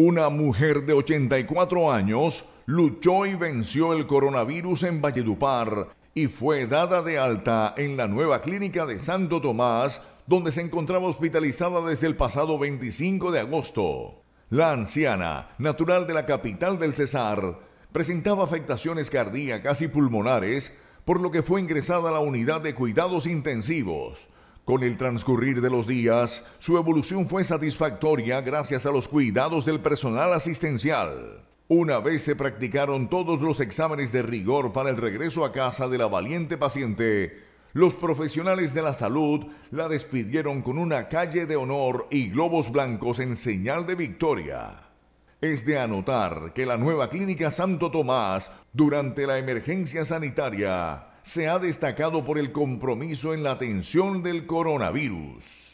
Una mujer de 84 años luchó y venció el coronavirus en Valledupar y fue dada de alta en la nueva clínica de Santo Tomás, donde se encontraba hospitalizada desde el pasado 25 de agosto. La anciana, natural de la capital del Cesar, presentaba afectaciones cardíacas y pulmonares, por lo que fue ingresada a la unidad de cuidados intensivos. Con el transcurrir de los días, su evolución fue satisfactoria gracias a los cuidados del personal asistencial. Una vez se practicaron todos los exámenes de rigor para el regreso a casa de la valiente paciente, los profesionales de la salud la despidieron con una calle de honor y globos blancos en señal de victoria. Es de anotar que la nueva clínica Santo Tomás, durante la emergencia sanitaria, se ha destacado por el compromiso en la atención del coronavirus.